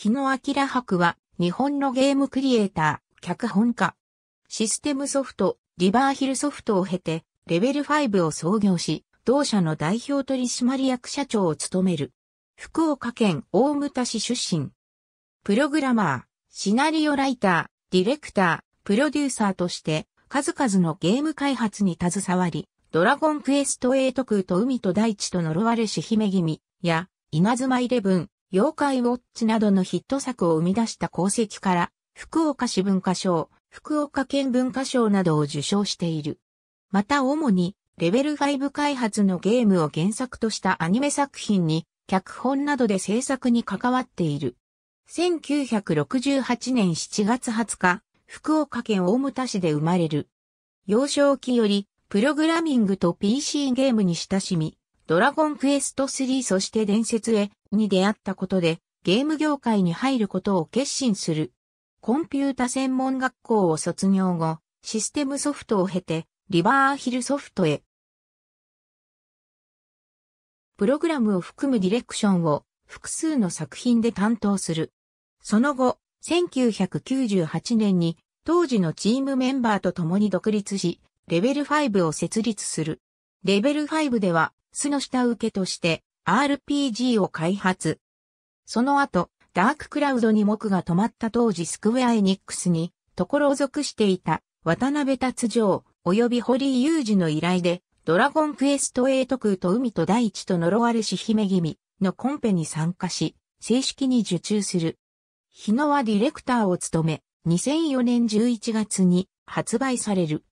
日野明博は、日本のゲームクリエイター、脚本家。システムソフト、リバーヒルソフトを経て、レベル5を創業し、同社の代表取締役社長を務める。福岡県大牟田市出身。プログラマー、シナリオライター、ディレクター、プロデューサーとして、数々のゲーム開発に携わり、ドラゴンクエスト8空と海と大地と呪われし姫君や、稲妻イレブン、妖怪ウォッチなどのヒット作を生み出した功績から、福岡市文化賞、福岡県文化賞などを受賞している。また主に、レベル5開発のゲームを原作としたアニメ作品に、脚本などで制作に関わっている。1968年7月20日、福岡県大牟田市で生まれる。幼少期より、プログラミングと PC ゲームに親しみ、ドラゴンクエスト3そして伝説へ、に出会ったことで、ゲーム業界に入ることを決心する。コンピュータ専門学校を卒業後、システムソフトを経て、リバーヒルソフトへ。プログラムを含むディレクションを複数の作品で担当する。その後、1998年に当時のチームメンバーと共に独立し、レベル5を設立する。レベル5では、巣の下請けとして、RPG を開発。その後、ダーククラウドに目が止まった当時スクウェアエニックスに、ところを属していた渡辺達城及び堀井雄二の依頼で、ドラゴンクエスト8空と海と大地と呪われし姫君のコンペに参加し、正式に受注する。日野はディレクターを務め、2004年11月に発売される。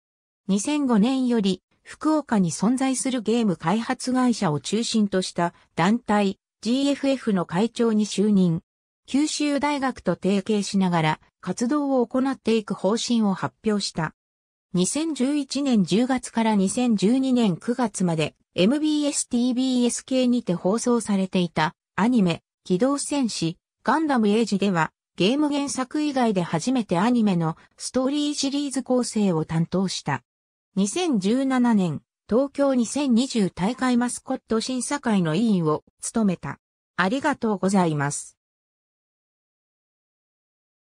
2005年より福岡に存在するゲーム開発会社を中心とした団体 GFF の会長に就任。九州大学と提携しながら活動を行っていく方針を発表した。2011年10月から2012年9月まで MBS-TBS 系にて放送されていたアニメ、機動戦士、ガンダムエイジではゲーム原作以外で初めてアニメのストーリーシリーズ構成を担当した。2017年、東京2020大会マスコット審査会の委員を務めた。ありがとうございます。